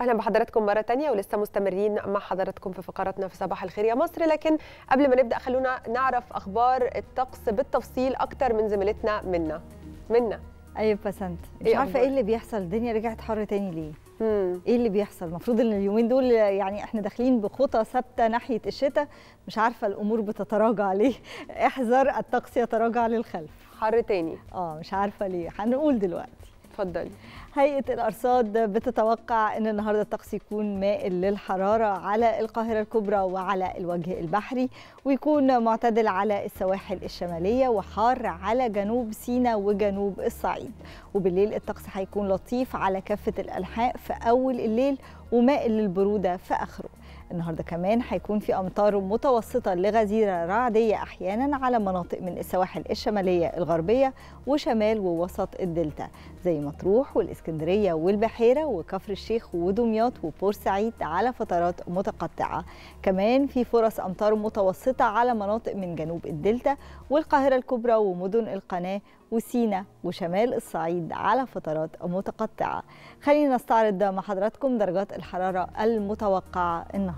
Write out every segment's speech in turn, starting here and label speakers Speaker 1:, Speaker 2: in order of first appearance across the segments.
Speaker 1: اهلا بحضراتكم مره تانية ولسه مستمرين مع حضراتكم في فقراتنا في صباح الخير يا مصر لكن قبل ما نبدا خلونا نعرف اخبار الطقس بالتفصيل اكتر من زميلتنا منا منا ايوه بسنت مش إيه عارفه ايه اللي بيحصل الدنيا رجعت حر تاني ليه مم. ايه اللي بيحصل المفروض ان اليومين دول يعني احنا داخلين بخطى ثابته ناحيه الشتاء مش عارفه الامور بتتراجع ليه احذر الطقس يتراجع للخلف حر تاني اه مش عارفه ليه هنقول دلوقتي اتفضلي هيئة الأرصاد بتتوقع أن النهاردة الطقس يكون مائل للحرارة على القاهرة الكبرى وعلى الوجه البحري ويكون معتدل على السواحل الشمالية وحار على جنوب سيناء وجنوب الصعيد وبالليل الطقس هيكون لطيف على كافة الأنحاء في أول الليل ومائل للبرودة في آخره النهارده كمان هيكون في امطار متوسطه لغزيره رعديه احيانا على مناطق من السواحل الشماليه الغربيه وشمال ووسط الدلتا زي مطروح والاسكندريه والبحيره وكفر الشيخ ودمياط وبورسعيد على فترات متقطعه كمان في فرص امطار متوسطه على مناطق من جنوب الدلتا والقاهره الكبرى ومدن القناه وسينا وشمال الصعيد على فترات متقطعه خلينا نستعرض مع حضراتكم درجات الحراره المتوقعه النهارده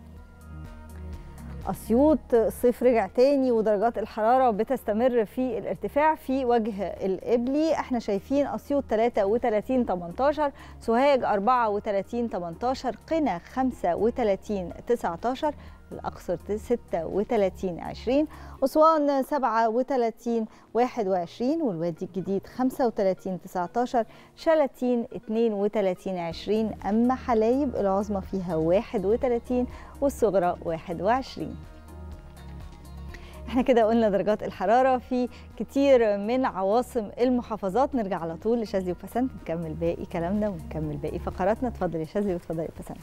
Speaker 1: أسيوط الصيف رجع تاني ودرجات الحرارة بتستمر في الارتفاع في وجه القبلي احنا شايفين أسيوط 33 18 سوهاج 34 18 قنا 35 19 الأقصر 36 20 أسوان 37 21 والوادي الجديد 35 19 شلاتين 32 20 أما حلايب العظمى فيها 31 والصغرى 21 احنا كده قلنا درجات الحرارة في كتير من عواصم المحافظات نرجع على طول لشاذلي وفسنت نكمل باقي كلامنا ونكمل باقي فقراتنا اتفضلي يا شاذلي واتفضلي يا فسنت